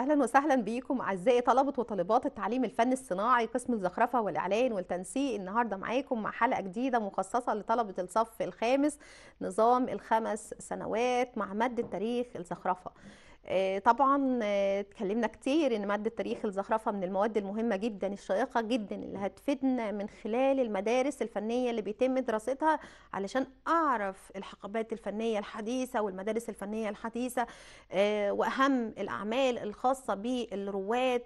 اهلا وسهلا بيكم اعزائي طلبه وطالبات التعليم الفني الصناعي قسم الزخرفه والاعلان والتنسيق النهارده معاكم مع حلقه جديده مخصصه لطلبه الصف الخامس نظام الخمس سنوات مع ماده تاريخ الزخرفه آه، طبعا آه، اتكلمنا كتير ان ماده تاريخ الزخرفه من المواد المهمه جدا الشيقه جدا اللي هتفيدنا من خلال المدارس الفنيه اللي بيتم دراستها علشان اعرف الحقبات الفنيه الحديثه والمدارس الفنيه الحديثه آه، واهم الاعمال الخاصه بالرواد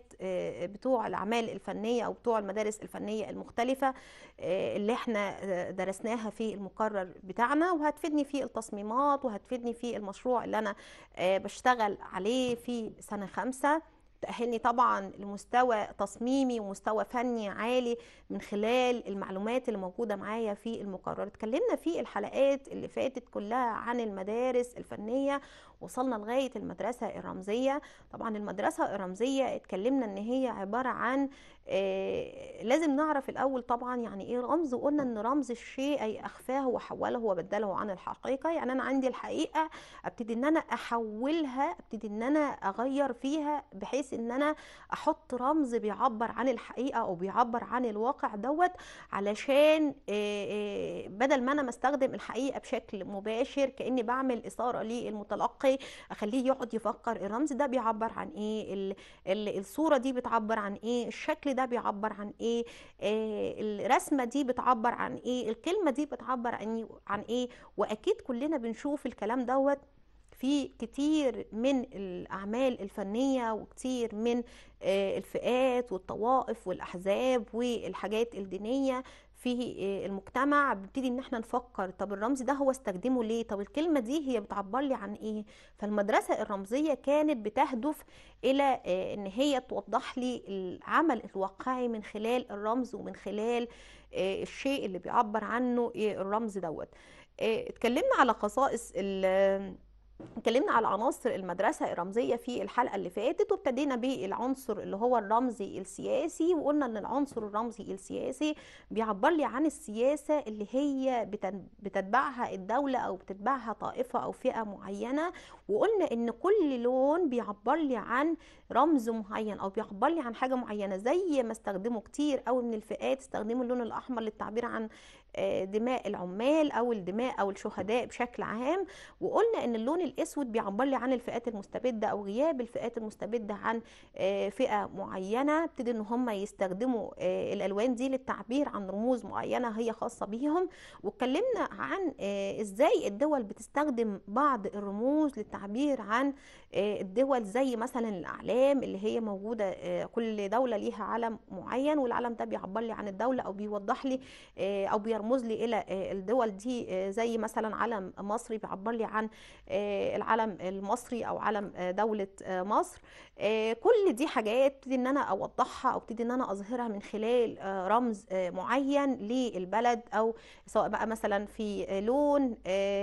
بتوع الاعمال الفنيه او بتوع المدارس الفنيه المختلفه اللي احنا درسناها في المقرر بتاعنا وهتفيدني في التصميمات وهتفيدني في المشروع اللي انا بشتغل عليه في سنة خمسة تأهلني طبعا لمستوى تصميمي ومستوى فني عالي من خلال المعلومات اللي موجودة معايا في المقرر اتكلمنا في الحلقات اللي فاتت كلها عن المدارس الفنية وصلنا لغاية المدرسة الرمزية طبعا المدرسة الرمزية اتكلمنا ان هي عبارة عن آه، لازم نعرف الاول طبعا يعني ايه رمز وقلنا ان رمز الشيء اي اخفاه وحوله وبدله عن الحقيقه يعني انا عندي الحقيقه ابتدي ان انا احولها ابتدي ان انا اغير فيها بحيث ان انا احط رمز بيعبر عن الحقيقه او بيعبر عن الواقع دوت علشان آه، آه، بدل ما انا مستخدم الحقيقه بشكل مباشر كاني بعمل اثاره للمتلقي اخليه يقعد يفكر الرمز ده بيعبر عن ايه الصوره دي بتعبر عن ايه الشكل ده بيعبر عن ايه آه، الرسمه دي بتعبر عن ايه الكلمه دي بتعبر عن إيه؟ عن ايه واكيد كلنا بنشوف الكلام دوت في كتير من الأعمال الفنية وكتير من آه، الفئات والطوائف والأحزاب والحاجات الدينية في آه، المجتمع بنبتدي ان احنا نفكر طب الرمز ده هو استخدمه ليه طب الكلمه دي هي بتعبر لي عن ايه فالمدرسه الرمزيه كانت بتهدف الى آه، ان هي توضح لي العمل الواقعي من خلال الرمز ومن خلال آه، الشيء اللي بيعبر عنه إيه الرمز دوت اتكلمنا على خصائص اتكلمنا على عناصر المدرسة الرمزية في الحلقة اللي فاتت وابتدينا بالعنصر اللي هو الرمزي السياسي وقلنا ان العنصر الرمزي السياسي بيعبر لي عن السياسة اللي هي بتتبعها الدولة او بتتبعها طائفة او فئة معينة وقلنا ان كل لون بيعبر لي عن رمز معين او بيعبر لي عن حاجة معينة زي ما استخدمه كتير قوي من الفئات استخدموا اللون الاحمر للتعبير عن آه، دماء العمال او الدماء او الشهداء بشكل عام وقلنا ان اللون الاسود بيعبر لي عن الفئات المستبده او غياب الفئات المستبده عن آه، فئه معينه ابتدي ان هم يستخدموا آه، الالوان دي للتعبير عن رموز معينه هي خاصه بيهم واتكلمنا عن ازاي الدول بتستخدم بعض الرموز للتعبير عن الدول زي مثلا الاعلام اللي هي موجوده كل دوله ليها علم معين والعلم ده بيعبر لي عن الدوله او بيوضح لي او بيرمز لي الى آه، الدول دي آه، زي مثلا علم مصري بيعبر لي عن آه، العلم المصري او علم دوله مصر كل دي حاجات ابتدي ان انا اوضحها او ابتدي ان انا اظهرها من خلال رمز معين للبلد او سواء بقى مثلا في لون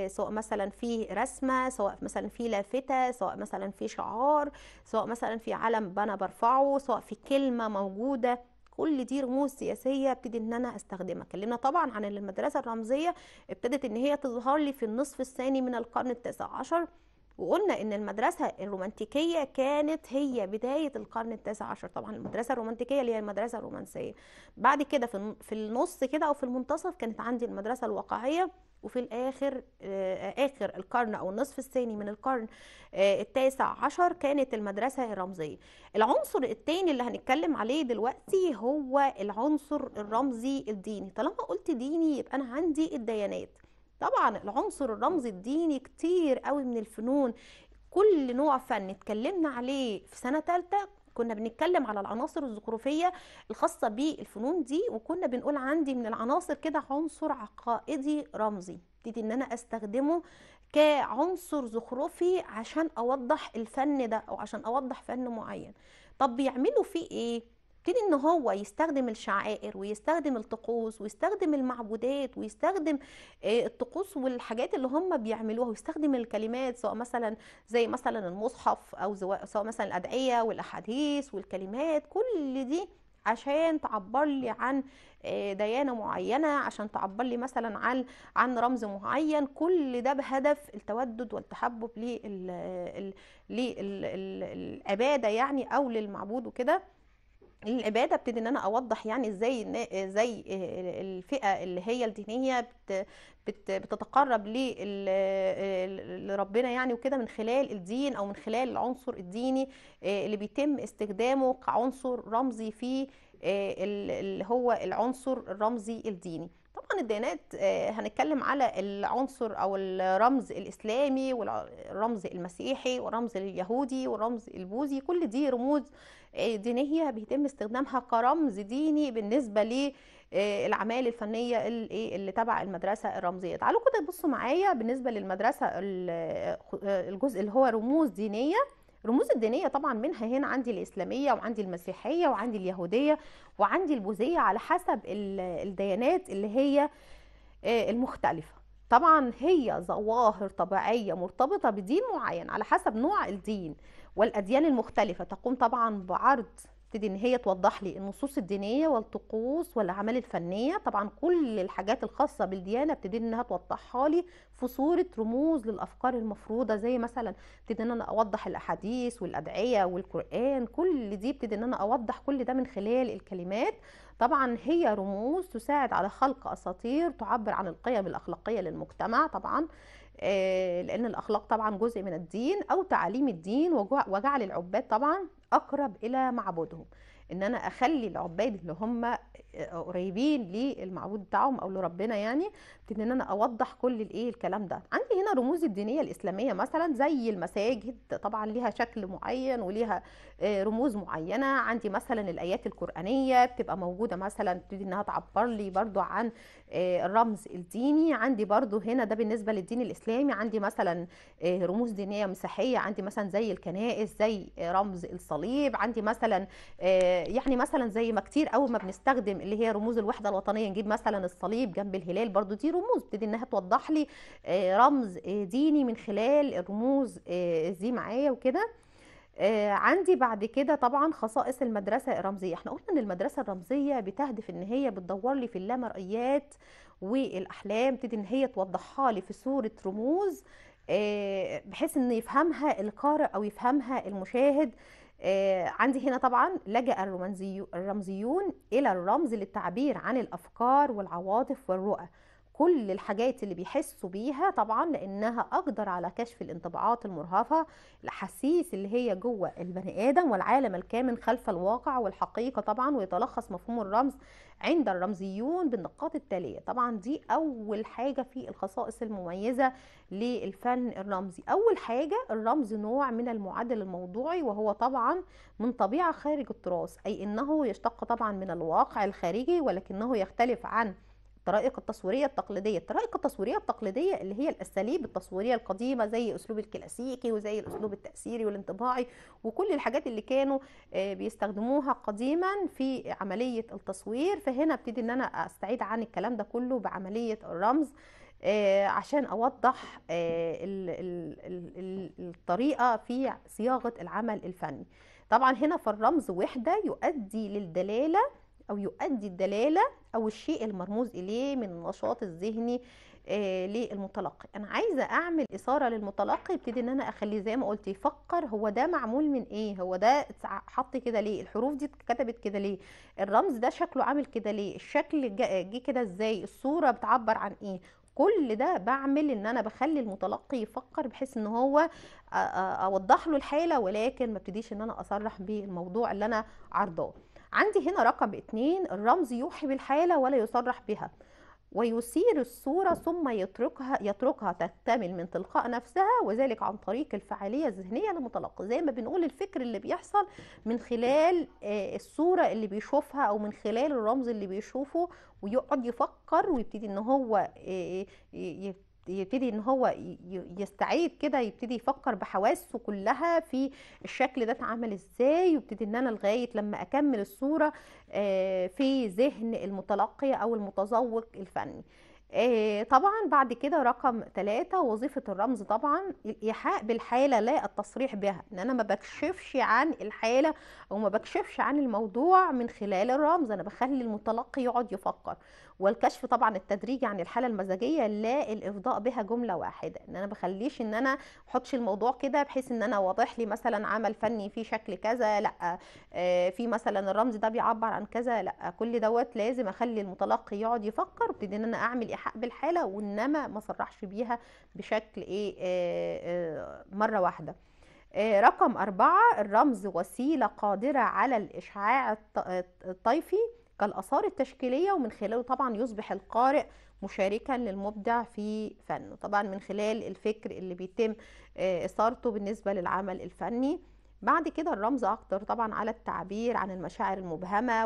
سواء مثلا في رسمه سواء مثلا في لافته سواء مثلا في شعار سواء مثلا في علم انا برفعه سواء في كلمه موجوده كل دي رموز سياسيه ابتدي ان انا استخدمها اتكلمنا طبعا عن المدرسه الرمزيه ابتدت ان هي تظهر لي في النصف الثاني من القرن التاسع عشر وقلنا ان المدرسه الرومانتيكيه كانت هي بدايه القرن التاسع عشر طبعا المدرسه الرومانتيكيه اللي هي المدرسه الرومانسيه بعد كده في النص كده او في المنتصف كانت عندي المدرسه الواقعيه وفي الاخر آه، اخر القرن او النصف الثاني من القرن آه، التاسع عشر كانت المدرسه الرمزيه العنصر الثاني اللي هنتكلم عليه دلوقتي هو العنصر الرمزي الديني طالما قلت ديني يبقى انا عندي الديانات طبعا العنصر الرمزي الديني كتير قوي من الفنون كل نوع فن اتكلمنا عليه في سنه ثالثه كنا بنتكلم على العناصر الزخرفيه الخاصه بالفنون دي وكنا بنقول عندي من العناصر كده عنصر عقائدي رمزي ابتدي ان انا استخدمه كعنصر زخرفي عشان اوضح الفن ده او عشان اوضح فن معين طب بيعملوا فيه ايه يبتدي ان هو يستخدم الشعائر ويستخدم الطقوس ويستخدم المعبودات ويستخدم آه، الطقوس والحاجات اللي هم بيعملوها ويستخدم الكلمات سواء مثلا زي مثلا المصحف او سواء مثلا الادعيه والاحاديث والكلمات كل دي عشان تعبر لي عن آه، ديانة معينة عشان تعبر لي مثلا عن عن رمز معين كل ده بهدف التودد والتحبب للأبادة يعني أو للمعبود وكده الاباده ابتدي ان انا اوضح يعني ازاي زي آه، الفئه اللي هي الدينيه بت بت بتتقرب لربنا يعني وكده من خلال الدين او من خلال العنصر الديني آه، اللي بيتم استخدامه كعنصر رمزي في آه، اللي هو العنصر الرمزي الديني طبعا الديانات آه، هنتكلم على العنصر او الرمز الاسلامي والرمز المسيحي والرمز اليهودي والرمز البوذي كل دي رموز آه، دينيه بيتم استخدامها كرمز ديني بالنسبه ل آه، الفنيه اللي, إيه، اللي تبع المدرسه الرمزيه تعالوا كده بصوا معايا بالنسبه للمدرسه الجزء اللي هو رموز دينيه الرموز الدينيه طبعا منها هنا عندي الاسلاميه وعندي المسيحيه وعندي اليهوديه وعندي البوذيه على حسب الديانات اللي هي آه، المختلفه طبعا هي ظواهر طبيعيه مرتبطه بدين معين على حسب نوع الدين والاديان المختلفه تقوم طبعا بعرض تبتدي ان هي توضح لي النصوص الدينيه والطقوس والاعمال الفنيه طبعا كل الحاجات الخاصه بالديانه ابتدي انها توضحها لي في صوره رموز للافكار المفروضه زي مثلا ابتدي ان انا اوضح الاحاديث والادعيه والقران كل دي ابتدي ان انا اوضح كل ده من خلال الكلمات طبعا هي رموز تساعد على خلق اساطير تعبر عن القيم الاخلاقيه للمجتمع طبعا آه، لان الاخلاق طبعا جزء من الدين او تعاليم الدين وجعل العباد طبعا اقرب الى معبودهم ان انا اخلي العباد اللي هم قريبين للمعبود بتاعهم او لربنا يعني ابتدي ان انا اوضح كل الايه الكلام ده عندي هنا رموز الدينيه الاسلاميه مثلا زي المساجد طبعا ليها شكل معين وليها آه، رموز معينه عندي مثلا الايات القرانيه بتبقى موجوده مثلا تبتدي انها تعبر لي برضو عن آه، الرمز الديني عندي برضو هنا ده بالنسبه للدين الاسلامي عندي مثلا آه، رموز دينيه مسيحيه عندي مثلا زي الكنائس زي رمز الصليب عندي مثلا يعني مثلا زي ما كتير اول ما بنستخدم اللي هي رموز الوحده الوطنيه نجيب مثلا الصليب جنب الهلال برضو دي رموز بتدي انها توضح لي آه، رمز آه، ديني من خلال الرموز آه، دي معايا وكده عندي بعد كده طبعا خصائص المدرسه الرمزيه احنا قلنا ان المدرسه الرمزيه بتهدف ان هي بتدور لي في اللامرئيات والاحلام تبتدي ان هي توضحها لي في صوره رموز بحيث ان يفهمها القارئ او يفهمها المشاهد آه، عندي هنا طبعا لجأ الرمزيون إلى الرمز للتعبير عن الأفكار والعواطف والرؤى كل الحاجات اللي بيحسوا بيها طبعا لانها اقدر على كشف الانطباعات المرهفه الاحاسيس اللي هي جوه البني ادم والعالم الكامن خلف الواقع والحقيقه طبعا ويتلخص مفهوم الرمز عند الرمزيون بالنقاط التاليه طبعا دي اول حاجه في الخصائص المميزه للفن الرمزي اول حاجه الرمز نوع من المعادل الموضوعي وهو طبعا من طبيعه خارج التراث اي انه يشتق طبعا من الواقع الخارجي ولكنه يختلف عن الطرائق التصويريه التقليديه الطرائق التصويريه التقليديه اللي هي الاساليب التصويريه القديمه زي اسلوب الكلاسيكي وزي الاسلوب التاثيري والانطباعي وكل الحاجات اللي كانوا آه، بيستخدموها قديما في عمليه التصوير فهنا ابتدي ان انا استعيد عن الكلام ده كله بعمليه الرمز آه، عشان اوضح آه، الطريقه في صياغه العمل الفني طبعا هنا فالرمز وحده يؤدي للدلاله او يؤدي الدلاله او الشيء المرموز اليه من النشاط الذهني آه، للمتلقي انا عايزه اعمل اثاره للمتلقي ابتدي ان انا اخليه زي ما قلت يفكر هو ده معمول من ايه هو ده حط كده ليه الحروف دي اتكتبت كده ليه الرمز ده شكله عامل كده ليه الشكل جه كده ازاي الصوره بتعبر عن ايه كل ده بعمل ان انا بخلي المتلقي يفكر بحيث ان هو آه، آه، اوضح له الحاله ولكن ما ابتديش ان انا اصرح بالموضوع اللي انا عارضاه عندي هنا رقم اتنين الرمز يوحي بالحالة ولا يصرح بها ويثير الصورة ثم يتركها يتركها تكتمل من تلقاء نفسها وذلك عن طريق الفعالية الذهنية المتلقي زي ما بنقول الفكر اللي بيحصل من خلال آه، الصورة اللي بيشوفها أو من خلال الرمز اللي بيشوفه ويقعد يفكر ويبتدي إن هو آه، يبتدي ان هو يستعيد كده يبتدي يفكر بحواسه كلها في الشكل ده اتعمل ازاي ويبتدي ان انا لغايه لما اكمل الصوره آه، في ذهن المتلقي او المتذوق الفني آه، طبعا بعد كده رقم ثلاثة وظيفة الرمز طبعا الإيحاء بالحالة لا التصريح بها إن أنا ما بكشفش عن الحالة أو ما بكشفش عن الموضوع من خلال الرمز أنا بخلي المتلقي يقعد يفكر والكشف طبعا التدريجي عن الحاله المزاجيه لا الافضاء بها جمله واحده ان انا بخليش ان انا احطش الموضوع كده بحيث ان انا واضح لي مثلا عمل فني في شكل كذا لا آه، في مثلا الرمز ده بيعبر عن كذا لا كل دوت لازم اخلي المتلقي يقعد يفكر وابتدي ان انا اعمل ايحاء بالحاله وانما ما صرحش بيها بشكل ايه آه، آه، مره واحده رقم أربعة الرمز وسيلة قادرة على الإشعاع الطيفي كالآثار التشكيلية ومن خلاله طبعا يصبح القارئ مشاركا للمبدع في فنه طبعا من خلال الفكر اللي بيتم آه، إثارته بالنسبة للعمل الفني بعد كده الرمز أكتر طبعا على التعبير عن المشاعر المبهمة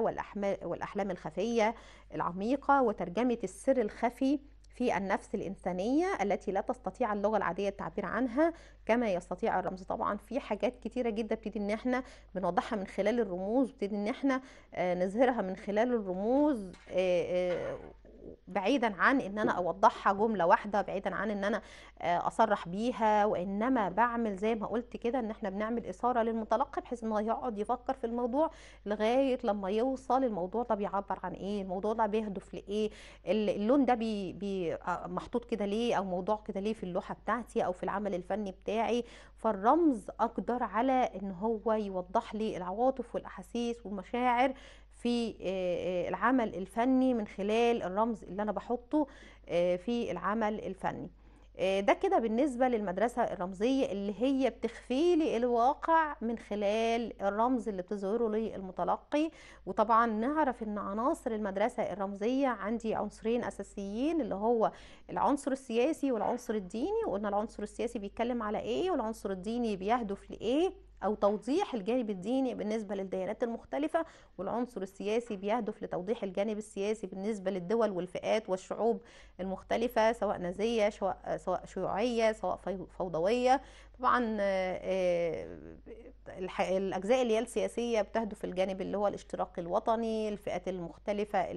والأحلام الخفية العميقة وترجمة السر الخفي في النفس الإنسانية التي لا تستطيع اللغة العادية التعبير عنها كما يستطيع الرمز طبعا في حاجات كتيرة جدا بتدي ان احنا بنوضحها من خلال الرموز بتدي ان احنا آه، نظهرها من خلال الرموز آه، آه، بعيدا عن ان انا اوضحها جمله واحده بعيدا عن ان انا آه، اصرح بيها وانما بعمل زي ما قلت كده ان احنا بنعمل اثاره للمتلقي بحيث انه يقعد يفكر في الموضوع لغايه لما يوصل الموضوع ده بيعبر عن ايه الموضوع ده بيهدف لايه اللون ده بي بي آه، محطوط كده ليه او موضوع كده ليه في اللوحه بتاعتي او في العمل الفني بتاعي فالرمز اقدر على ان هو يوضح لي العواطف والاحاسيس والمشاعر في آه، آه، العمل الفني من خلال الرمز اللي انا بحطه آه، في العمل الفني ده كده بالنسبة للمدرسة الرمزية اللي هي بتخفي لي الواقع من خلال الرمز اللي بتظهره لي المتلقي وطبعا نعرف ان عناصر المدرسة الرمزية عندي عنصرين اساسيين اللي هو العنصر السياسي والعنصر الديني وقلنا العنصر السياسي بيتكلم على ايه والعنصر الديني بيهدف لايه أو توضيح الجانب الديني بالنسبة للديانات المختلفة والعنصر السياسي بيهدف لتوضيح الجانب السياسي بالنسبة للدول والفئات والشعوب المختلفة سواء نازية سواء شيوعية سواء فوضوية طبعا آه، آه، الأجزاء اللي هي السياسية بتهدف الجانب اللي هو الاشتراك الوطني الفئات المختلفة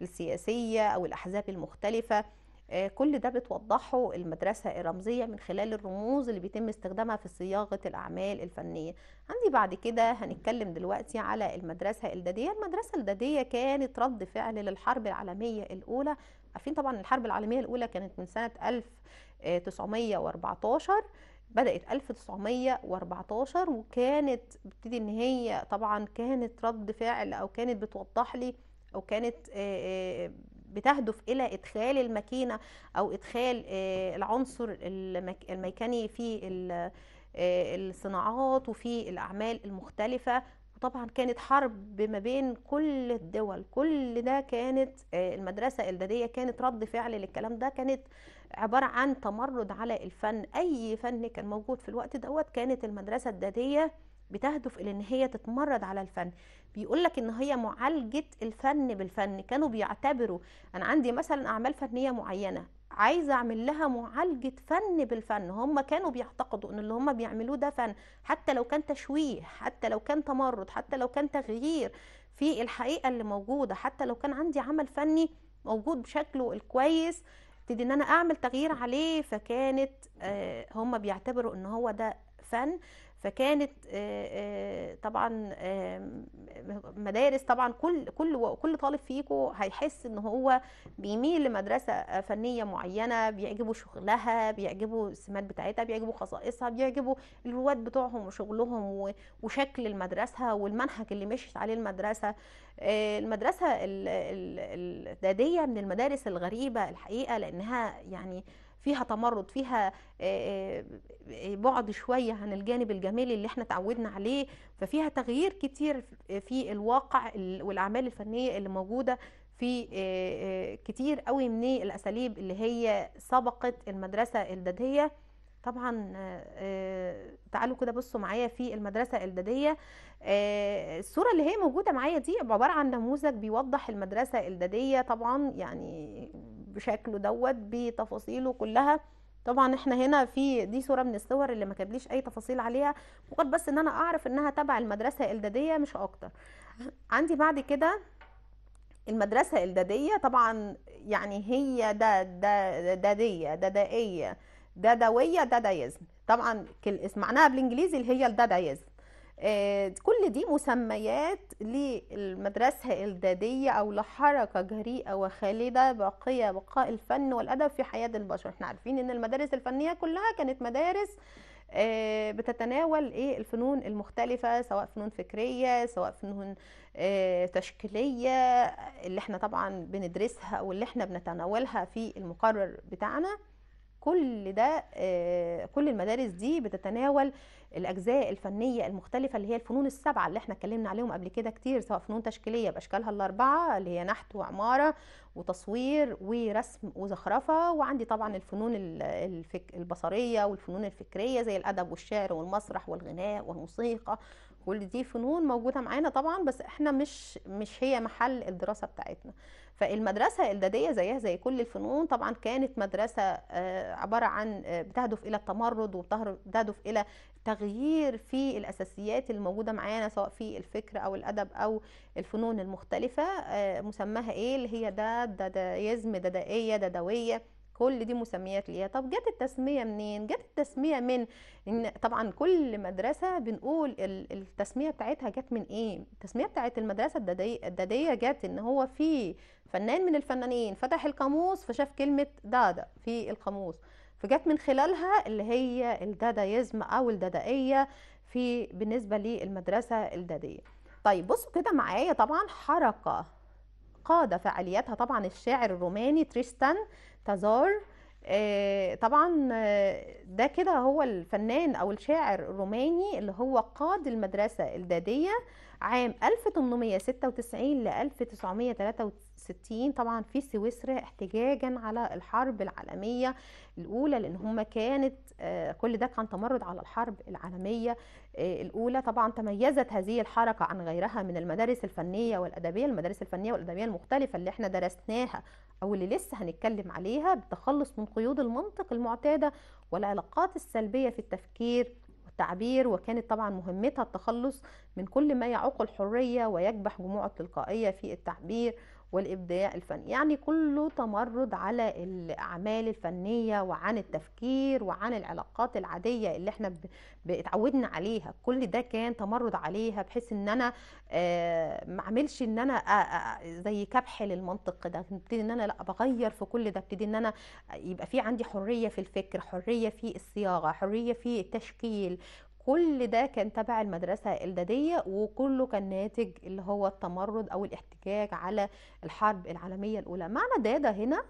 السياسية أو الأحزاب المختلفة آه، كل ده بتوضحه المدرسة الرمزية من خلال الرموز اللي بيتم استخدامها في صياغة الأعمال الفنية عندي بعد كده هنتكلم دلوقتي على المدرسة الدادية المدرسة الدادية كانت رد فعل للحرب العالمية الأولى عارفين طبعا الحرب العالمية الأولى كانت من سنة 1914 بدأت 1914 وكانت بتدي ان هي طبعا كانت رد فعل او كانت بتوضح لي او كانت آه، آه، بتهدف الى ادخال الماكينه او ادخال آه، العنصر الميكاني في آه، الصناعات وفي الاعمال المختلفه وطبعا كانت حرب ما بين كل الدول كل ده كانت آه، المدرسه الداديه كانت رد فعل للكلام ده كانت عباره عن تمرد على الفن اي فن كان موجود في الوقت دوت كانت المدرسه الداديه بتهدف الى ان هي تتمرد على الفن بيقول لك ان هي معالجه الفن بالفن كانوا بيعتبروا انا عندي مثلا اعمال فنيه معينه عايزه اعمل لها معالجه فن بالفن هم كانوا بيعتقدوا ان اللي هم بيعملوه ده فن حتى لو كان تشويه حتى لو كان تمرد حتى لو كان تغيير في الحقيقه اللي موجوده حتى لو كان عندي عمل فني موجود بشكله الكويس ابتدي ان انا اعمل تغيير عليه فكانت آه، هم بيعتبروا ان هو ده فن فكانت طبعا آمم، مدارس طبعا كل كل كل طالب فيكم هيحس ان هو بيميل لمدرسه فنيه معينه بيعجبه شغلها بيعجبه السمات بتاعتها بيعجبه خصائصها بيعجبه الرواد بتوعهم وشغلهم وشكل المدرسه والمنهج اللي مشيت عليه المدرسه المدرسه الداديه من المدارس الغريبه الحقيقه لانها يعني فيها تمرد فيها آه، آه، آه، بعد شويه عن الجانب الجمالي اللي احنا تعودنا عليه ففيها تغيير كتير في الواقع والاعمال الفنيه اللي موجوده في كتير قوي من الاساليب اللي هي سبقت المدرسه الداديه طبعا آه، تعالوا كده بصوا معايا في المدرسه الاعداديه آه، الصوره اللي هي موجوده معايا دي عباره عن نموذج بيوضح المدرسه الاعداديه طبعا يعني بشكله دوت بتفاصيله كلها طبعا احنا هنا في دي صوره من الصور اللي ما كتبليش اي تفاصيل عليها مجرد بس ان انا اعرف انها تبع المدرسه الاعداديه مش اكتر عندي بعد كده المدرسه الاعداديه طبعا يعني هي ده ده داديه ددائيه ده ددويه دادايزم طبعا معناها بالانجليزي اللي هي الدادايزم آه، كل دي مسميات للمدرسة الدادية أو لحركة جريئة وخالدة باقية بقاء الفن والأدب في حياة البشر احنا عارفين أن المدارس الفنية كلها كانت مدارس آه، بتتناول ايه الفنون المختلفة سواء فنون فكرية سواء فنون آه، تشكيلية اللي احنا طبعا بندرسها واللي احنا بنتناولها في المقرر بتاعنا كل ده آه، كل المدارس دي بتتناول الاجزاء الفنيه المختلفه اللي هي الفنون السبعه اللي احنا اتكلمنا عليهم قبل كده كتير سواء فنون تشكيليه باشكالها الاربعه اللي هي نحت وعماره وتصوير ورسم وزخرفه وعندي طبعا الفنون الفك... البصريه والفنون الفكريه زي الادب والشعر والمسرح والغناء والموسيقى كل دي فنون موجوده معانا طبعا بس احنا مش مش هي محل الدراسه بتاعتنا فالمدرسه الداديه زيها زي كل الفنون طبعا كانت مدرسه آه، عباره عن آه، بتهدف الى التمرد وبتهدف الى تغيير في الاساسيات الموجوده معانا سواء في الفكر او الادب او الفنون المختلفه آه، مسماها ايه اللي هي داد دادايزم دادائيه دادويه كل دي مسميات ليها طب جت التسميه منين جت التسميه من إن طبعا كل مدرسه بنقول التسميه بتاعتها جت من ايه التسميه بتاعت المدرسه الداديه جت ان هو في فنان من الفنانين فتح القاموس فشاف كلمه دادا في القاموس فجت من خلالها اللي هي الدادايزم او الدادائيه في بالنسبه للمدرسه الداديه طيب بصوا كده معايا طبعا حركه قاد فعاليتها طبعا الشاعر الروماني تريستان تزار آه، طبعا آه، ده كده هو الفنان او الشاعر الروماني اللي هو قاد المدرسة الدادية عام 1896 ل 1993 1960 طبعا في سويسرا احتجاجا على الحرب العالمية الأولى لأن هم كانت آه، كل ده كان تمرد على الحرب العالمية آه، الأولى طبعا تميزت هذه الحركة عن غيرها من المدارس الفنية والأدبية المدارس الفنية والأدبية المختلفة اللي احنا درسناها أو اللي لسه هنتكلم عليها بالتخلص من قيود المنطق المعتادة والعلاقات السلبية في التفكير تعبير وكانت طبعا مهمتها التخلص من كل ما يعوق الحرية ويكبح جموع التلقائية في التعبير والابداع الفني يعني كله تمرد على الاعمال الفنيه وعن التفكير وعن العلاقات العاديه اللي احنا اتعودنا عليها كل ده كان تمرد عليها بحيث ان انا آه، ما اعملش ان انا آه، آه، زي كبح للمنطق ده ابتدي ان انا لا بغير في كل ده ابتدي ان انا يبقى في عندي حريه في الفكر حريه في الصياغه حريه في التشكيل كل ده كان تبع المدرسة الإعدادية وكله كان ناتج اللي هو التمرد أو الاحتجاج على الحرب العالمية الأولى معنى دادا هنا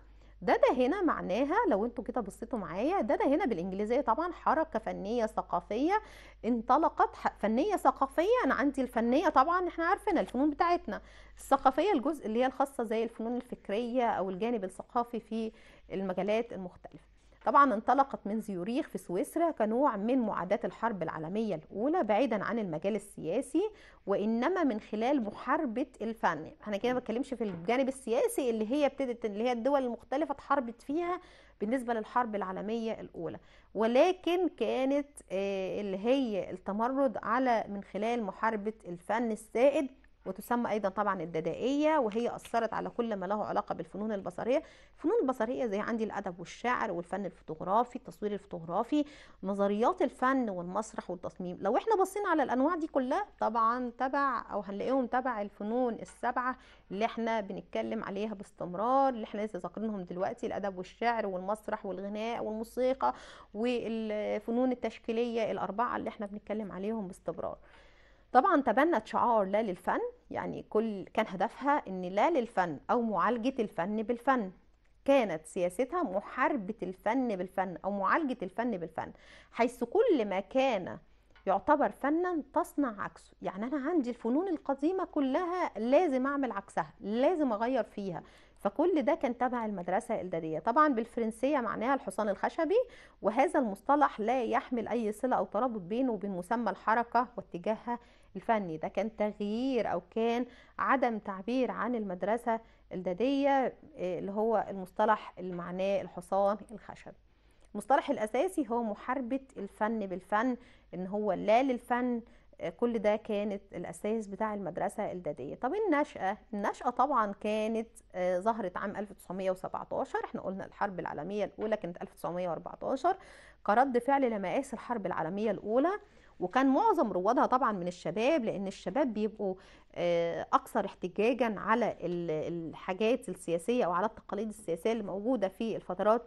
دادا هنا معناها لو انتوا كده بصيتوا معايا دادا هنا بالإنجليزية طبعا حركة فنية ثقافية انطلقت فنية ثقافية أنا عندي الفنية طبعا احنا عارفينها الفنون بتاعتنا الثقافية الجزء اللي هي الخاصة زي الفنون الفكرية أو الجانب الثقافي في المجالات المختلفة طبعا انطلقت من زيوريخ في سويسرا كنوع من معاداة الحرب العالمية الأولى بعيدا عن المجال السياسي وإنما من خلال محاربة الفن أنا كده بتكلمش في الجانب السياسي اللي هي ابتدت اللي هي الدول المختلفة اتحاربت فيها بالنسبة للحرب العالمية الأولى ولكن كانت آه، اللي هي التمرد على من خلال محاربة الفن السائد وتسمى ايضا طبعا الددائيه وهي اثرت على كل ما له علاقه بالفنون البصريه الفنون البصريه زي عندي الادب والشعر والفن الفوتوغرافي التصوير الفوتوغرافي نظريات الفن والمسرح والتصميم لو احنا بصينا على الانواع دي كلها طبعا تبع او هنلاقيهم تبع الفنون السبعه اللي احنا بنتكلم عليها باستمرار اللي احنا لسه ذاكرينهم دلوقتي الادب والشعر والمسرح والغناء والموسيقى والفنون التشكيليه الاربعه اللي احنا بنتكلم عليهم باستمرار طبعا تبنت شعار لا للفن يعني كل كان هدفها ان لا للفن او معالجة الفن بالفن كانت سياستها محاربة الفن بالفن او معالجة الفن بالفن حيث كل ما كان يعتبر فنا تصنع عكسه يعني انا عندي الفنون القديمة كلها لازم اعمل عكسها لازم اغير فيها فكل ده كان تبع المدرسة الإلدادية طبعا بالفرنسية معناها الحصان الخشبي وهذا المصطلح لا يحمل أي صلة أو ترابط بينه وبين مسمى الحركة واتجاهها الفني ده كان تغيير أو كان عدم تعبير عن المدرسة الدادية آه، اللي هو المصطلح اللي معناه الحصان الخشب المصطلح الأساسي هو محاربة الفن بالفن إن هو لا للفن آه، كل ده كانت الأساس بتاع المدرسة الدادية طب النشأة النشأة طبعا كانت آه، ظهرت عام 1917 احنا قلنا الحرب العالمية الأولى كانت 1914 كرد فعل لمقاس الحرب العالمية الأولى وكان معظم روادها طبعا من الشباب لان الشباب بيبقوا آه، اكثر احتجاجا على الحاجات السياسيه او على التقاليد السياسيه اللي موجوده في الفترات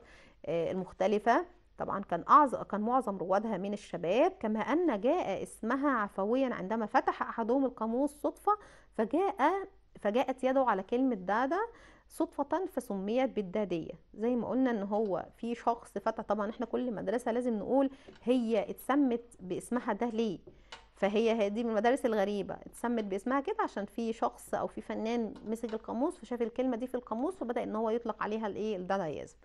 آه، المختلفه طبعا كان أعظم كان معظم روادها من الشباب كما أن جاء اسمها عفويا عندما فتح أحدهم القاموس صدفة فجاء فجاءت يده على كلمة دادا صدفة فسميت بالدادية زي ما قلنا ان هو في شخص فتح طبعا احنا كل مدرسة لازم نقول هي اتسمت باسمها ده ليه فهي دي من المدارس الغريبة اتسمت باسمها كده عشان في شخص او في فنان مسك القاموس فشاف الكلمة دي في القاموس فبدأ ان هو يطلق عليها الايه الدادايزم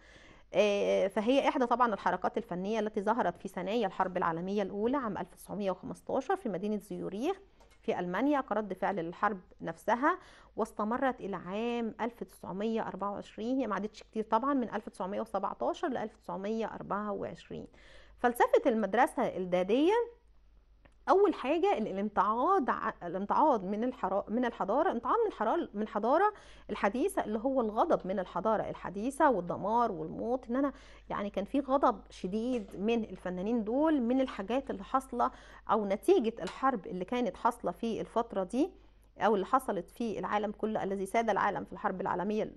آه، فهي إحدى طبعا الحركات الفنية التي ظهرت في ثنايا الحرب العالمية الأولى عام 1915 في مدينة زيوريخ في ألمانيا كرد فعل للحرب نفسها واستمرت إلى عام 1924 هي ما كتير طبعا من 1917 ل 1924 فلسفة المدرسة الدادية اول حاجه الامتعاض الامتعاض من الحراره من الحضاره امتعاض من الحراره من الحضاره الحديثه اللي هو الغضب من الحضاره الحديثه والدمار والموت ان انا يعني كان في غضب شديد من الفنانين دول من الحاجات اللي حاصله او نتيجه الحرب اللي كانت حاصله في الفتره دي او اللي حصلت في العالم كله الذي ساد العالم في الحرب العالميه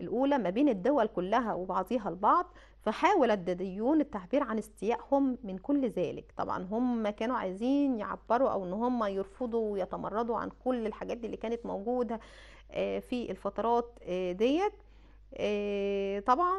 الاولى ما بين الدول كلها وبعضها البعض فحاول الديون التعبير عن استيائهم من كل ذلك طبعا هم كانوا عايزين يعبروا او ان هم يرفضوا ويتمردوا عن كل الحاجات دي اللي كانت موجوده آه، في الفترات آه، ديت آه، طبعا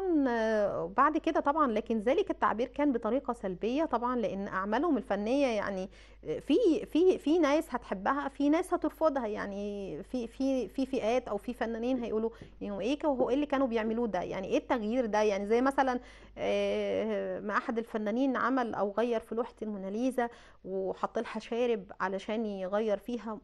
بعد كده طبعا لكن ذلك التعبير كان بطريقه سلبيه طبعا لان اعمالهم الفنيه يعني في في في ناس هتحبها في ناس هترفضها يعني في في في فئات او في فنانين هيقولوا يعني ايه وهو ايه اللي كانوا بيعملوه ده يعني ايه التغيير ده يعني زي مثلا آه، ما احد الفنانين عمل او غير في لوحه الموناليزا وحط لها شارب علشان يغير فيها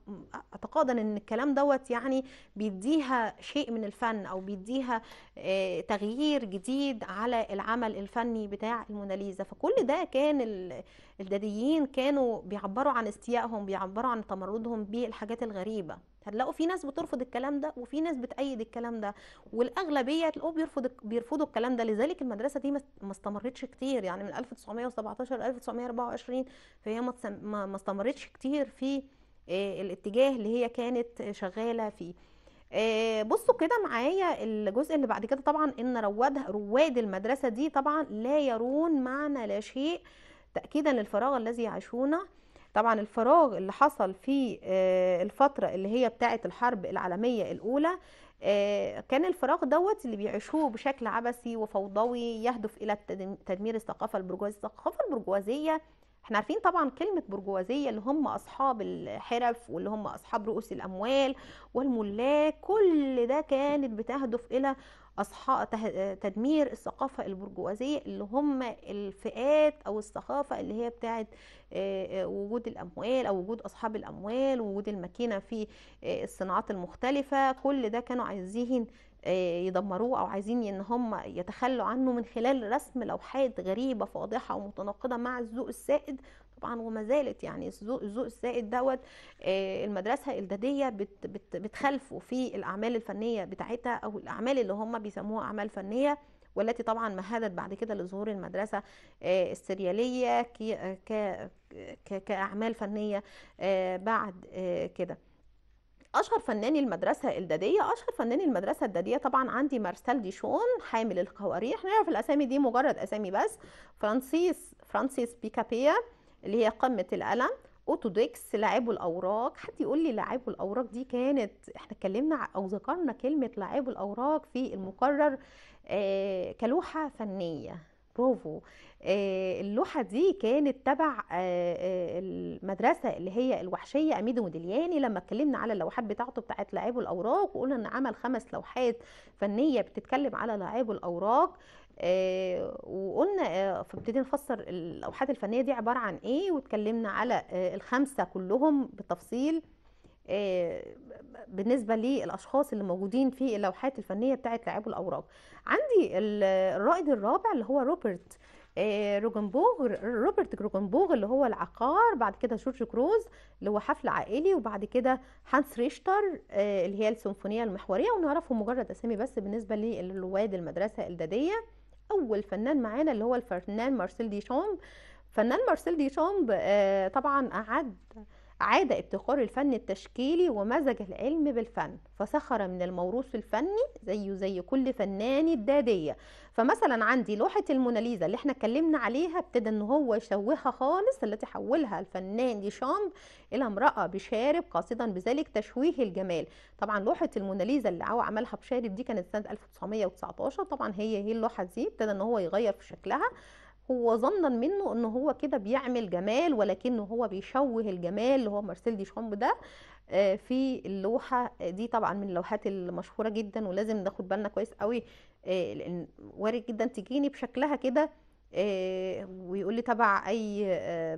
اعتقادا ان الكلام دوت يعني بيديها شيء من الفن او بيديها آه، تغيير جديد على العمل الفني بتاع الموناليزا فكل ده كان الداديين كانوا بيعبروا عن استيائهم بيعبروا عن تمردهم بالحاجات الغريبه هتلاقوا في ناس بترفض الكلام ده وفي ناس بتأيد الكلام ده والاغلبيه تلاقوه بيرفض بيرفضوا الكلام ده لذلك المدرسه دي ما استمرتش كتير يعني من 1917 ل 1924 فهي ما استمرتش كتير في آه، الاتجاه اللي هي كانت شغاله فيه آه، بصوا كده معايا الجزء اللي بعد كده طبعا ان رواد رواد المدرسه دي طبعا لا يرون معنا لا شيء تاكيدا للفراغ الذي يعيشونه طبعا الفراغ اللي حصل في آه، الفتره اللي هي بتاعه الحرب العالميه الاولى آه، كان الفراغ دوت اللي بيعيشوه بشكل عبثي وفوضوي يهدف الى تدمير الثقافه البرجوازيه الثقافه البرجوازيه احنا عارفين طبعا كلمة برجوازية اللي هم أصحاب الحرف واللي هم أصحاب رؤوس الأموال والملاك كل ده كانت بتهدف إلى أصحاب تدمير الثقافة البرجوازية اللي هم الفئات أو الثقافة اللي هي بتاعت وجود الأموال أو وجود أصحاب الأموال ووجود الماكينة في الصناعات المختلفة كل ده كانوا عايزين آه، يدمروه او عايزين ان هم يتخلوا عنه من خلال رسم لوحات غريبه فاضحه ومتناقضه مع الذوق السائد طبعا وما زالت يعني الذوق السائد دوت آه، المدرسه الداديه بت بت بتخالفه في الاعمال الفنيه بتاعتها او الاعمال اللي هم بيسموها اعمال فنيه والتي طبعا مهدت بعد كده لظهور المدرسة آه، السريالية كأعمال فنية بعد كده اشهر فناني المدرسه الداديه اشهر فناني المدرسه الداديه طبعا عندي مارسيل ديشون حامل القوارير نعرف الاسامي دي مجرد اسامي بس فرانسيس فرانسيس بيكابيا اللي هي قمه اوتو اوتوديكس لاعبو الاوراق حد يقول لي لاعبو الاوراق دي كانت احنا اتكلمنا او ذكرنا كلمه لاعبو الاوراق في المقرر آه، كلوحه فنيه برافو آه، اللوحة دي كانت تبع آه، آه، المدرسة اللي هي الوحشية أميدو موديلياني لما اتكلمنا على اللوحات بتاعته بتاعت لعيب الأوراق وقلنا إن عمل خمس لوحات فنية بتتكلم على لعيب الأوراق وقلنا فابتدينا نفسر اللوحات الفنيه دي عباره عن ايه واتكلمنا على الخمسه كلهم بالتفصيل آه، بالنسبه للاشخاص اللي موجودين في اللوحات الفنيه بتاعه لعاب الاوراق عندي الرائد الرابع اللي هو روبرت آه، روجنبوغ روبرت روجنبوغ اللي هو العقار بعد كده جورج كروز اللي هو حفل عائلي وبعد كده هانس ريشتر آه، اللي هي السيمفونيه المحوريه ونعرفهم مجرد اسامي بس بالنسبه لرواد المدرسه الداديه اول فنان معانا اللي هو الفنان مارسيل دي شامب فنان مارسيل دي شامب طبعا قعد عاد ابتكار الفن التشكيلي ومزج العلم بالفن فسخر من الموروث الفني زيه زي كل فنان الدادية فمثلا عندي لوحة الموناليزا اللي احنا اتكلمنا عليها ابتدى ان هو يشوهها خالص التي حولها الفنان ديشامب الى امرأة بشارب قاصدا بذلك تشويه الجمال طبعا لوحة الموناليزا اللي هو عملها بشارب دي كانت سنة 1919 طبعا هي هي اللوحة دي ابتدى ان هو يغير في شكلها هو ظنا منه ان هو كده بيعمل جمال ولكنه هو بيشوه الجمال اللي هو مارسيل دي شامب ده آه، في اللوحة دي طبعا من اللوحات المشهورة جدا ولازم ناخد بالنا كويس قوي آه، لان وارد جدا تجيني بشكلها كده آه، ويقول لي تبع اي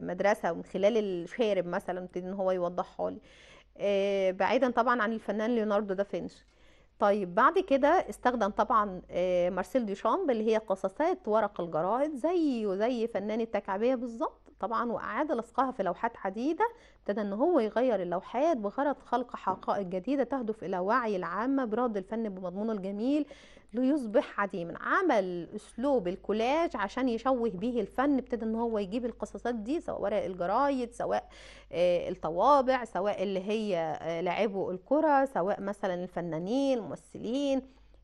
مدرسة من خلال الشارب مثلا ان هو يوضحها لي بعيدا طبعا عن الفنان ليوناردو دافنشي طيب بعد كده استخدم طبعا آه، مارسيل ديشامب اللي هي قصاصات ورق الجرائد زي زي فنان التكعبيه بالظبط طبعا وأعاد لصقها في لوحات عديدة ابتدى أن هو يغير اللوحات بغرض خلق حقائق جديدة تهدف إلى وعي العامة براد الفن بمضمونه الجميل ليصبح عديما عمل أسلوب الكولاج عشان يشوه به الفن ابتدى أن هو يجيب القصصات دي سواء ورق الجرايد سواء آه، الطوابع سواء اللي هي آه، لعبوا الكرة سواء مثلا الفنانين الممثلين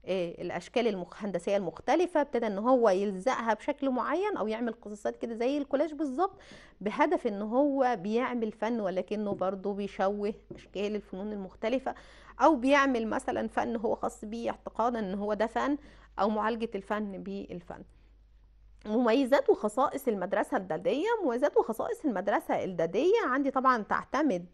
آه، الاشكال الهندسيه المختلفه ابتدى ان هو يلزقها بشكل معين او يعمل قصصات كده زي الكولاج بالظبط بهدف ان هو بيعمل فن ولكنه برضه بيشوه اشكال الفنون المختلفه او بيعمل مثلا فن هو خاص بيه اعتقادا ان هو ده فن او معالجه الفن بالفن مميزات وخصائص المدرسة الدادية مميزات وخصائص المدرسة الدادية عندي طبعا تعتمد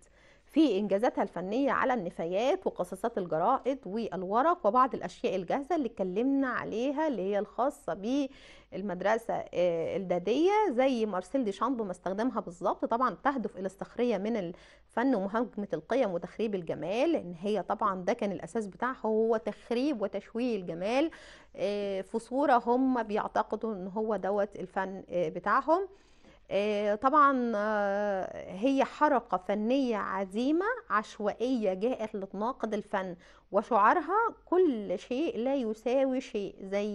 في إنجازاتها الفنية على النفايات وقصاصات الجرائد والورق وبعض الأشياء الجاهزة اللي اتكلمنا عليها اللي هي الخاصة بالمدرسة آه، الدادية زي مارسيل دي شامبو ما استخدمها بالظبط طبعا تهدف إلى السخرية من الفن ومهاجمة القيم وتخريب الجمال ان هي طبعا ده كان الأساس بتاعها هو تخريب وتشويه الجمال آه، في صورة هم بيعتقدوا إن هو دوت الفن آه، بتاعهم آه، طبعا آه، هي حركة فنية عزيمة عشوائية جاءت لتناقض الفن وشعارها كل شيء لا يساوي شيء زي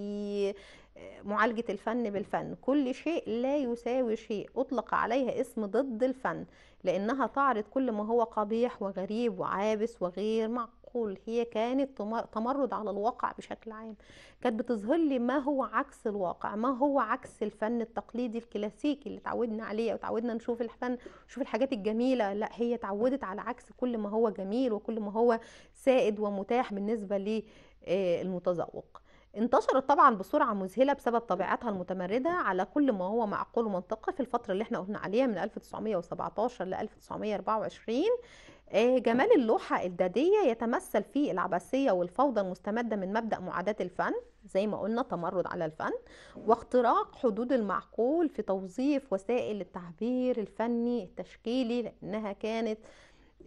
آه، معالجة الفن بالفن كل شيء لا يساوي شيء أطلق عليها اسم ضد الفن لأنها تعرض كل ما هو قبيح وغريب وعابس وغير معقول العقول هي كانت تمرد على الواقع بشكل عام كانت بتظهر لي ما هو عكس الواقع ما هو عكس الفن التقليدي الكلاسيكي اللي اتعودنا عليه وتعودنا نشوف الفن نشوف الحاجات الجميله لا هي اتعودت على عكس كل ما هو جميل وكل ما هو سائد ومتاح بالنسبه للمتذوق آه، انتشرت طبعا بسرعه مذهله بسبب طبيعتها المتمرده على كل ما هو معقول ومنطقي في الفتره اللي احنا قلنا عليها من 1917 ل 1924 آه، جمال اللوحة الدادية يتمثل في العبثية والفوضى المستمدة من مبدأ معاداة الفن زي ما قلنا تمرد على الفن واختراق حدود المعقول في توظيف وسائل التعبير الفني التشكيلي لأنها كانت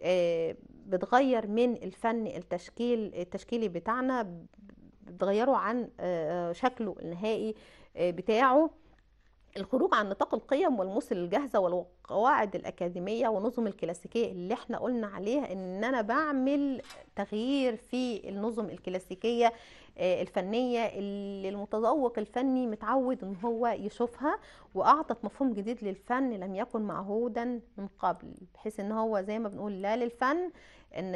آه، بتغير من الفن التشكيل التشكيلي بتاعنا بتغيره عن آه، شكله النهائي بتاعه الخروج عن نطاق القيم والمثل الجاهزه والقواعد الاكاديميه والنظم الكلاسيكيه اللي احنا قلنا عليها ان انا بعمل تغيير في النظم الكلاسيكيه آه، الفنيه اللي المتذوق الفني متعود ان هو يشوفها واعطت مفهوم جديد للفن لم يكن معهودا من قبل بحيث ان هو زي ما بنقول لا للفن ان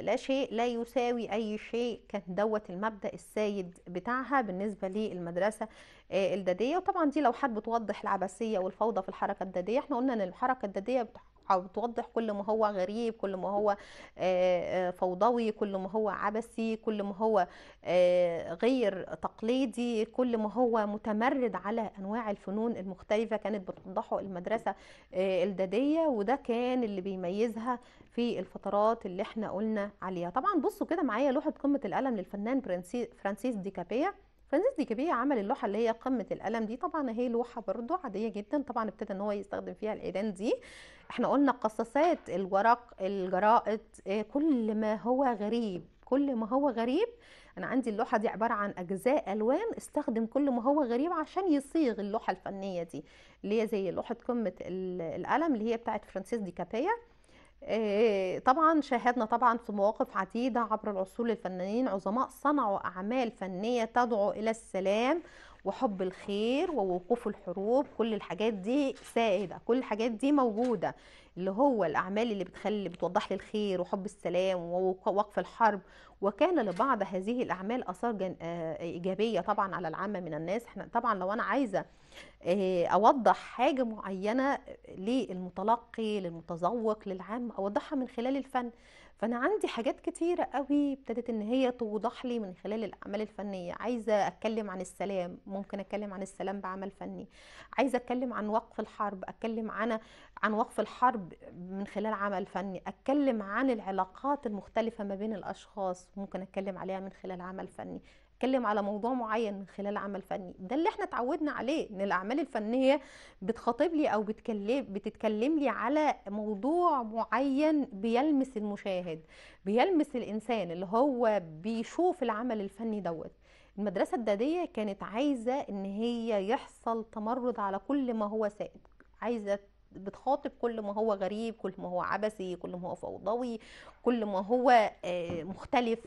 لا شيء لا يساوي اي شيء كان دوت المبدا السايد بتاعها بالنسبه للمدرسه آه، الداديه وطبعا دي لو حد بتوضح العباسيه والفوضى في الحركه الداديه احنا قلنا ان الحركه الداديه او بتوضح كل ما هو غريب كل ما هو فوضوي كل ما هو عبثي كل ما هو غير تقليدي كل ما هو متمرد على انواع الفنون المختلفه كانت بتوضحه المدرسه الداديه وده كان اللي بيميزها في الفترات اللي احنا قلنا عليها طبعا بصوا كده معايا لوحه قمه القلم للفنان فرانسيس كابيه فرانسيس دي كابيه عمل اللوحه اللي هي قمه الالم دي طبعا هي لوحه برده عاديه جدا طبعا ابتدى ان هو يستخدم فيها الايدان دي احنا قلنا قصاصات الورق الجرائد آه، كل ما هو غريب كل ما هو غريب انا عندي اللوحه دي عباره عن اجزاء الوان استخدم كل ما هو غريب عشان يصيغ اللوحه الفنيه دي اللي هي زي لوحه قمه الالم اللي هي بتاعه فرانسيس دي كابيه طبعا شاهدنا طبعا في مواقف عديدة عبر العصور الفنانين عظماء صنعوا أعمال فنية تدعو إلى السلام وحب الخير ووقوف الحروب كل الحاجات دي سائدة كل الحاجات دي موجودة اللي هو الأعمال اللي بتخلي بتوضح للخير وحب السلام ووقف الحرب وكان لبعض هذه الأعمال آثار إيجابية طبعا على العامة من الناس احنا طبعا لو أنا عايزة آه، اوضح حاجه معينه للمتلقي للمتذوق للعام اوضحها من خلال الفن فانا عندي حاجات كتيره قوي ابتدت ان هي توضح لي من خلال الاعمال الفنيه عايزه اتكلم عن السلام ممكن اتكلم عن السلام بعمل فني عايزه اتكلم عن وقف الحرب اتكلم عن عن وقف الحرب من خلال عمل فني اتكلم عن العلاقات المختلفه ما بين الاشخاص ممكن اتكلم عليها من خلال عمل فني اتكلم على موضوع معين من خلال عمل فني ده اللي احنا اتعودنا عليه ان الاعمال الفنيه بتخاطب لي او بتكلم بتتكلم لي على موضوع معين بيلمس المشاهد بيلمس الانسان اللي هو بيشوف العمل الفني دوت المدرسه الداديه كانت عايزه ان هي يحصل تمرد على كل ما هو سائد عايزه بتخاطب كل ما هو غريب كل ما هو عبثي كل ما هو فوضوي كل ما هو آه، مختلف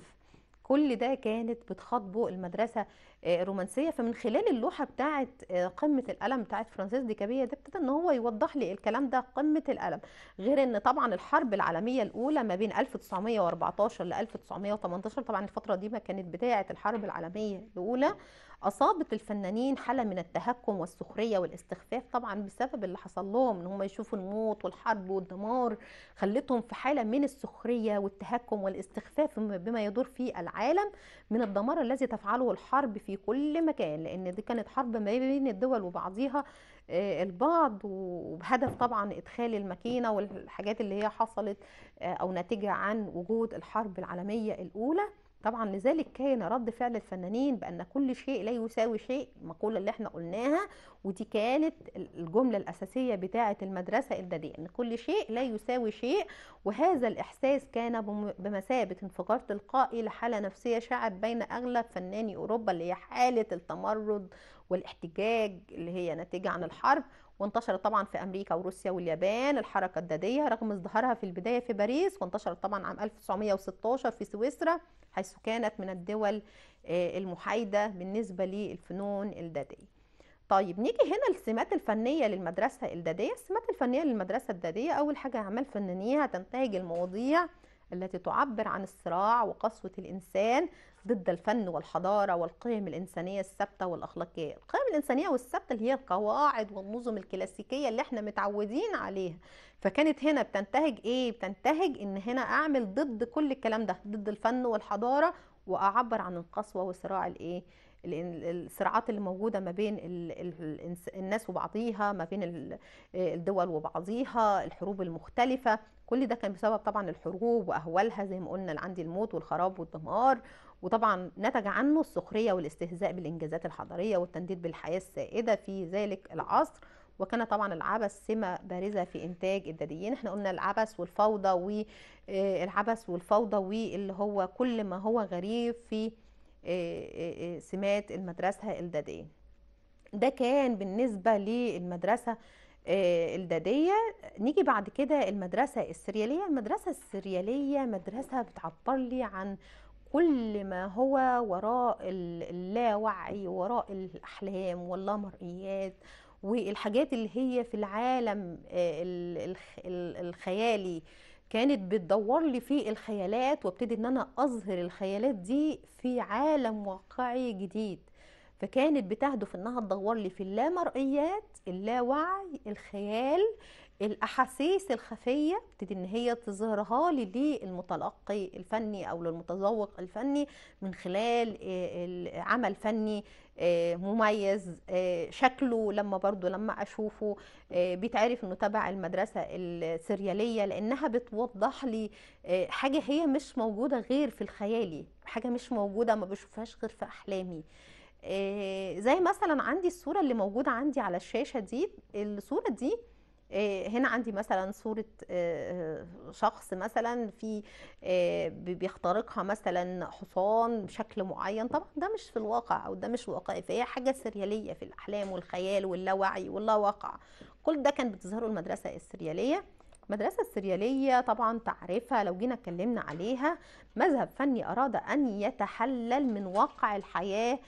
كل ده كانت بتخاطبه المدرسه آه، الرومانسية فمن خلال اللوحه بتاعه آه، قمه الالم بتاعه فرانسيس دي كابيه ده ابتدى ان هو يوضح لي الكلام ده قمه الالم غير ان طبعا الحرب العالميه الاولى ما بين 1914 ل 1918 طبعا الفتره دي ما كانت بتاعه الحرب العالميه الاولى اصابت الفنانين حاله من التهكم والسخريه والاستخفاف طبعا بسبب اللي حصل لهم ان هم يشوفوا الموت والحرب والدمار خلتهم في حاله من السخريه والتهكم والاستخفاف بما يدور في العالم من الدمار الذي تفعله الحرب في كل مكان لان دي كانت حرب ما بين الدول وبعضيها آه، البعض وبهدف طبعا ادخال الماكينه والحاجات اللي هي حصلت آه، او ناتجه عن وجود الحرب العالميه الاولى طبعا لذلك كان رد فعل الفنانين بان كل شيء لا يساوي شيء المقوله اللي احنا قلناها ودي كانت الجمله الاساسيه بتاعه المدرسه البديعه ان كل شيء لا يساوي شيء وهذا الاحساس كان بمثابه انفجار تلقائي لحاله نفسيه شعب بين اغلب فناني اوروبا اللي هي حاله التمرد والاحتجاج اللي هي نتيجه عن الحرب وانتشرت طبعا في امريكا وروسيا واليابان الحركه الداديه رغم ازدهارها في البدايه في باريس وانتشرت طبعا عام 1916 في سويسرا حيث كانت من الدول آه، المحايده بالنسبه للفنون الداديه طيب نيجي هنا السمات الفنية للمدرسة الدادية السمات الفنية للمدرسة الدادية أول حاجة أعمال فنية هتنتهج المواضيع التي تعبر عن الصراع وقسوة الإنسان ضد الفن والحضارة والقيم الإنسانية الثابتة والأخلاقية القيم الإنسانية والثابتة اللي هي القواعد والنظم الكلاسيكية اللي احنا متعودين عليها فكانت هنا بتنتهج إيه؟ بتنتهج إن هنا أعمل ضد كل الكلام ده ضد الفن والحضارة وأعبر عن القسوة وصراع الإيه؟ الصراعات اللي موجوده ما بين الناس وبعضيها ما بين الدول وبعضيها الحروب المختلفه كل ده كان بسبب طبعا الحروب واهوالها زي ما قلنا عندي الموت والخراب والدمار وطبعا نتج عنه السخريه والاستهزاء بالانجازات الحضاريه والتنديد بالحياه السائده في ذلك العصر وكان طبعا العبث سمة بارزة في إنتاج الداديين احنا قلنا العبث والفوضى والعبث آه، والفوضى واللي هو كل ما هو غريب في آه، آه، آه، سمات المدرسة الدادية ده كان بالنسبة للمدرسة الدادية نيجي بعد كده المدرسة السريالية المدرسة السريالية مدرسة بتعبر لي عن كل ما هو وراء اللاوعي وراء الأحلام واللامرئيات والحاجات اللي هي في العالم الخيالي كانت بتدور لي في الخيالات وابتدي ان انا اظهر الخيالات دي في عالم واقعي جديد فكانت بتهدف انها تدور لي في اللامرئيات اللاوعي الخيال الاحاسيس الخفيه ابتدي ان هي تظهرها لي للمتلقي الفني او للمتذوق الفني من خلال آه، عمل فني آه، مميز آه، شكله لما برضو لما اشوفه بيتعرف انه تبع المدرسه السرياليه لانها بتوضح لي حاجه هي مش موجوده غير في الخيالي حاجه مش موجوده ما بشوفهاش غير في احلامي زي مثلا عندي الصوره اللي موجوده عندي على الشاشه دي الصوره دي آه، هنا عندي مثلا صورة آه، شخص مثلا في آه، بيخترقها مثلا حصان بشكل معين طبعا ده مش في الواقع او ده مش واقعي فهي حاجة سريالية في الاحلام والخيال واللاوعي واللاواقع كل ده كان بتظهره المدرسة السريالية المدرسة السريالية طبعا تعريفها لو جينا اتكلمنا عليها مذهب فني أراد أن يتحلل من واقع الحياة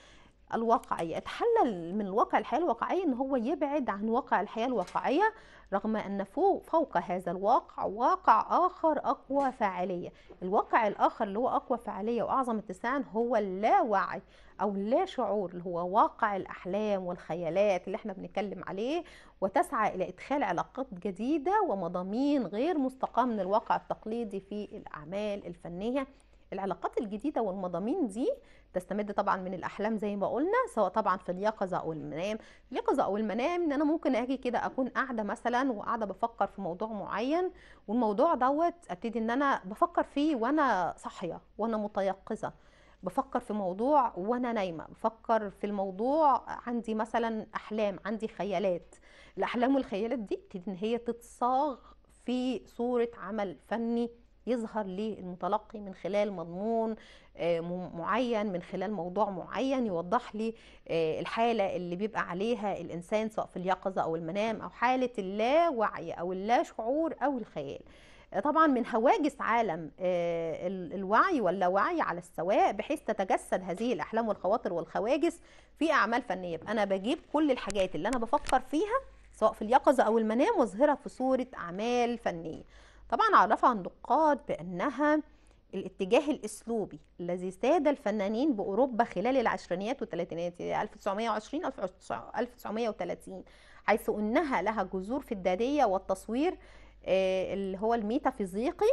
الواقعية اتحلل من الواقع الحياة الواقعية ان هو يبعد عن واقع الحياة الواقعية رغم ان فوق فوق هذا الواقع واقع اخر اقوى فاعلية الواقع الاخر اللي هو اقوى فاعلية واعظم اتساعا هو اللاوعي او اللا شعور اللي هو واقع الاحلام والخيالات اللي احنا بنتكلم عليه وتسعى الى ادخال علاقات جديدة ومضامين غير مستقاة من الواقع التقليدي في الاعمال الفنية العلاقات الجديده والمضامين دي تستمد طبعا من الاحلام زي ما قلنا سواء طبعا في اليقظه او المنام اليقظه او المنام ان انا ممكن اجي كده اكون قاعده مثلا وقاعده بفكر في موضوع معين والموضوع دوت ابتدي ان انا بفكر فيه وانا صاحيه وانا متيقظه بفكر في موضوع وانا نايمه بفكر في الموضوع عندي مثلا احلام عندي خيالات الاحلام والخيالات دي بتبتدي ان هي تتصاغ في صوره عمل فني يظهر للمتلقي من خلال مضمون آه، معين من خلال موضوع معين يوضح لي آه، الحاله اللي بيبقى عليها الانسان سواء في اليقظه او المنام او حاله اللاوعي او اللاشعور او الخيال آه، طبعا من هواجس عالم الوعي واللاوعي على السواء بحيث تتجسد هذه الاحلام والخواطر والخواجس في اعمال فنيه يبقى انا بجيب كل الحاجات اللي انا بفكر فيها سواء في اليقظه او المنام واظهرها في صوره اعمال فنيه طبعا عرفها النقاد بأنها الاتجاه الاسلوبي الذي ساد الفنانين باوروبا خلال العشرينيات والثلاثينيات 1920 يعني 1930 حيث انها لها جذور في الداديه والتصوير آه، اللي هو الميتافيزيقي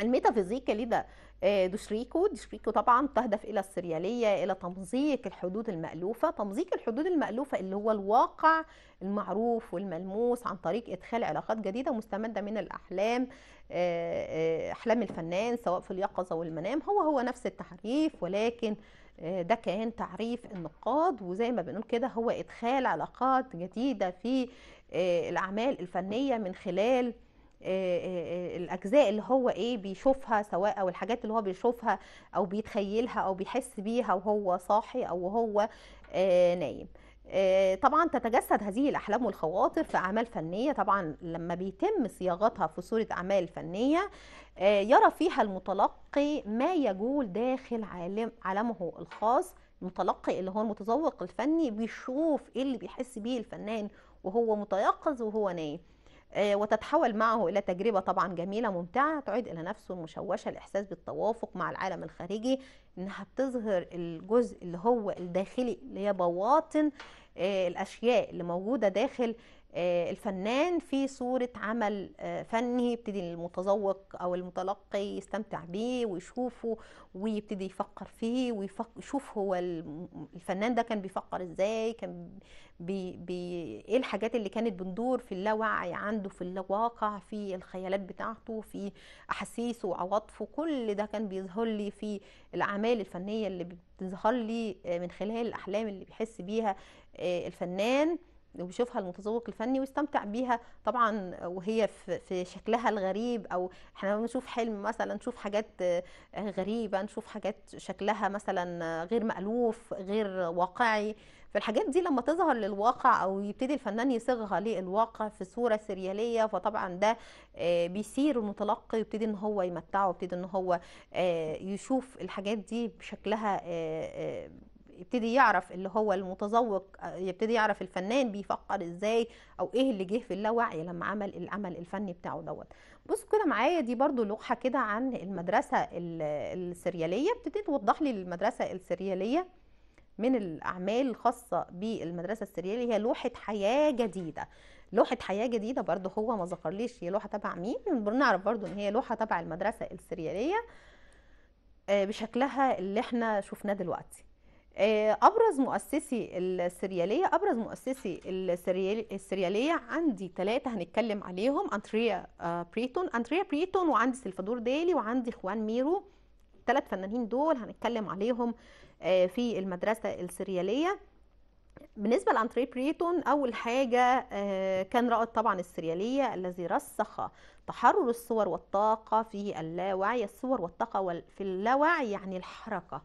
الميتافيزيقي ليه ده آه، دوشريكو دوشريكو طبعا تهدف الى السرياليه الى تمزيق الحدود المالوفه تمزيق الحدود المالوفه اللي هو الواقع المعروف والملموس عن طريق ادخال علاقات جديده مستمده من الاحلام آه، آه، احلام الفنان سواء في اليقظه والمنام هو هو نفس التعريف ولكن ده كان تعريف النقاد وزي ما بنقول كده هو ادخال علاقات جديده في الاعمال الفنيه من خلال آه، آه، آه، الاجزاء اللي هو ايه بيشوفها سواء او الحاجات اللي هو بيشوفها او بيتخيلها او بيحس بيها وهو صاحي او وهو نايم طبعا تتجسد هذه الاحلام والخواطر في اعمال فنيه طبعا لما بيتم صياغتها في صوره اعمال فنيه يرى فيها المتلقي ما يجول داخل عالم عالمه الخاص المتلقي اللي هو المتذوق الفني بيشوف ايه اللي بيحس بيه الفنان وهو متيقظ وهو نايم آه، وتتحول معه إلى تجربة طبعا جميلة ممتعة تعيد إلى نفسه المشوشة الإحساس بالتوافق مع العالم الخارجي إنها بتظهر الجزء اللي هو الداخلي اللي هي بواطن آه، الأشياء اللي موجودة داخل آه، الفنان في صورة عمل آه، فني يبتدي المتذوق أو المتلقي يستمتع بيه ويشوفه ويبتدي يفكر فيه ويشوف هو الفنان ده كان بيفكر إزاي كان بي بي إيه الحاجات اللي كانت بتدور في اللاوعي عنده في الواقع في الخيالات بتاعته في أحاسيسه وعواطفه كل ده كان بيظهر لي في الأعمال الفنية اللي بتظهر لي آه، من خلال الأحلام اللي بيحس بيها الفنان ويشوفها المتذوق الفني ويستمتع بيها طبعا وهي في شكلها الغريب او احنا بنشوف حلم مثلا نشوف حاجات آه، غريبه نشوف حاجات شكلها مثلا غير مالوف غير واقعي فالحاجات دي لما تظهر للواقع او يبتدي الفنان يصيغها للواقع في صوره سرياليه فطبعا ده آه، بيثير المتلقي ويبتدي ان هو يمتعه ويبتدي ان هو آه، يشوف الحاجات دي بشكلها يبتدي يعرف اللي هو المتذوق آه، يبتدي يعرف الفنان بيفكر ازاي او ايه اللي جه في اللاوعي لما عمل العمل الفني بتاعه دوت بصوا كده معايا دي برضو لوحه كده عن المدرسه السرياليه ابتديت توضح لي المدرسه السرياليه من الاعمال الخاصه بالمدرسه السرياليه هي لوحه حياه جديده لوحه حياه جديده برضو هو ما ذكرليش هي لوحه تبع مين بنعرف برضو ان هي لوحه تبع المدرسه السرياليه آه، بشكلها اللي احنا شفناه دلوقتي آه، ابرز مؤسسي السرياليه ابرز مؤسسي السرياليه عندي ثلاثه هنتكلم عليهم انتريا آه، بريتون انتريا بريتون وعندي سلفادور ديلي وعندي خوان ميرو ثلاث فنانين دول هنتكلم عليهم آه، في المدرسه السرياليه بالنسبه لانتري بريتون اول حاجه كان رائد طبعا السرياليه الذي رسخ تحرر الصور والطاقه في اللاوعي الصور والطاقه في اللاوعي يعني الحركه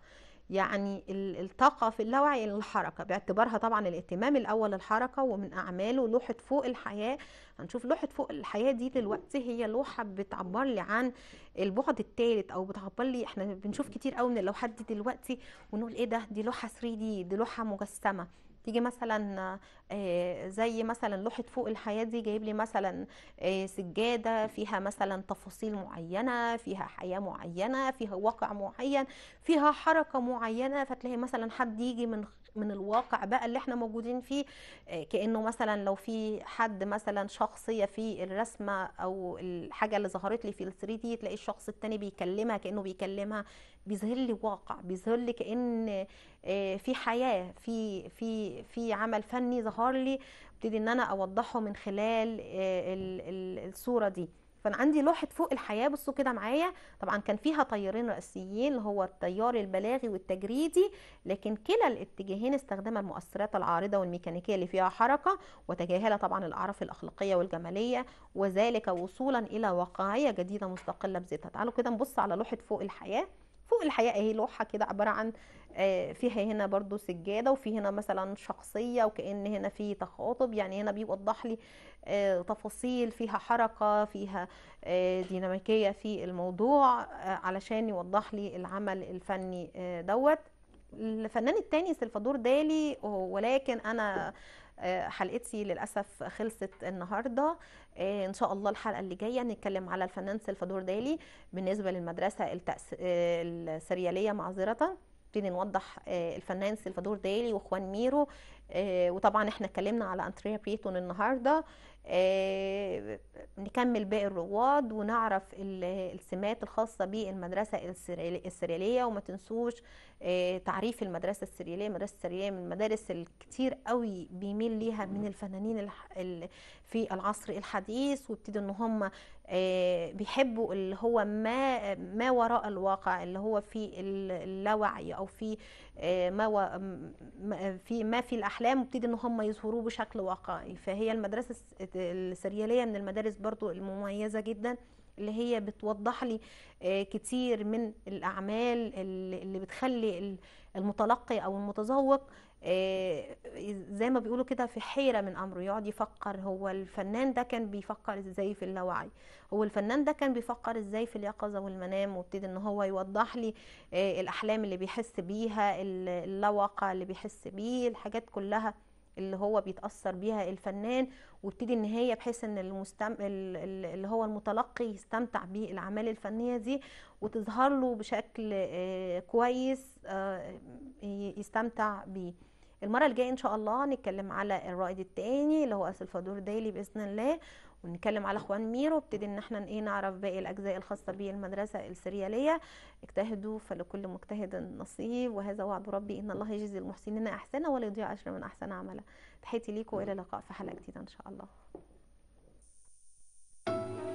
يعني الطاقة في اللاوعي للحركة باعتبارها طبعا الاهتمام الأول للحركة ومن أعماله لوحة فوق الحياة هنشوف لوحة فوق الحياة دي دلوقتي هي لوحة بتعبر لي عن البعد الثالث أو بتعبر لي احنا بنشوف كتير قوي من اللوحات دي دلوقتي ونقول ايه ده دي لوحة 3 دي دي لوحة مجسمة تيجي مثلا آه، زي مثلا لوحه فوق الحياه دي جايب لي مثلا آه، سجاده فيها مثلا تفاصيل معينه فيها حياه معينه فيها واقع معين فيها حركه معينه فتلاقي مثلا حد يجي من من الواقع بقى اللي احنا موجودين فيه آه، كانه مثلا لو في حد مثلا شخصيه في الرسمه او الحاجه اللي ظهرت لي في ال 3 دي تلاقي الشخص الثاني بيكلمها كانه بيكلمها بيظهر لي واقع بيظهر لي كان آه، في حياه في في في عمل فني ظهر لي ابتدي ان انا اوضحه من خلال آه، الصوره دي فانا عندي لوحه فوق الحياه بصوا كده معايا طبعا كان فيها تيارين رئيسيين اللي هو التيار البلاغي والتجريدي لكن كلا الاتجاهين استخدم المؤثرات العارضه والميكانيكيه اللي فيها حركه وتجاهل طبعا الاعراف الاخلاقيه والجماليه وذلك وصولا الى واقعيه جديده مستقله بذاتها تعالوا كده نبص على لوحه فوق الحياه فوق الحقيقه اهي لوحه كده عباره عن آه، فيها هنا برضو سجاده وفي هنا مثلا شخصيه وكان هنا في تخاطب يعني هنا بيوضح لي آه، تفاصيل فيها حركه فيها آه، ديناميكيه في الموضوع علشان يوضح لي العمل الفني دوت الفنان التاني سلفادور دالي ولكن انا آه، حلقتي للاسف خلصت النهارده آه، ان شاء الله الحلقه اللي جايه نتكلم على الفنان سلفادور دالي بالنسبه للمدرسه التأس... آه، السرياليه معذره نبتدي نوضح الفنان سلفادور دالي واخوان ميرو آه، وطبعا احنا اتكلمنا على انتريا بريتون النهارده آه، نكمل باقي الرواد ونعرف السمات الخاصة بالمدرسة السريالية وما تنسوش آه، تعريف المدرسة السريالية المدرسة السريالية من المدارس الكتير قوي بيميل ليها من الفنانين في العصر الحديث وابتدوا ان هم بيحبوا اللي هو ما ما وراء الواقع اللي هو في اللاوعي او في آه، ما في ما في الاحلام وابتدي ان هم يظهروه بشكل واقعي فهي المدرسه السرياليه من المدارس برضو المميزه جدا اللي هي بتوضح لي آه، كتير من الاعمال اللي بتخلي المتلقي او المتذوق آه، زي ما بيقولوا كده في حيرة من أمره يقعد يفكر هو الفنان ده كان بيفكر إزاي في اللاوعي هو الفنان ده كان بيفكر إزاي في اليقظة والمنام وابتدي إن هو يوضح لي آه، الأحلام اللي بيحس بيها اللوقة اللي بيحس بيه الحاجات كلها اللي هو بيتأثر بيها الفنان وابتدي ان هي بحيث ان المستم... اللي هو المتلقي يستمتع بالاعمال الفنيه دي وتظهر له بشكل آه، كويس يستمتع بيه المره الجايه ان شاء الله هنتكلم على الرائد الثاني اللي هو سلفادور ديلي باذن الله ونتكلم على اخوان مير وابتدي ان احنا ايه نعرف باقي الاجزاء الخاصه بالمدرسه السرياليه اجتهدوا فلكل مجتهد نصيب وهذا وعد ربي ان الله يجزي المحسنين احسنه ولا يضيع اجر من احسن عملا تحياتي ليكم والى اللقاء في حلقه جديده ان شاء الله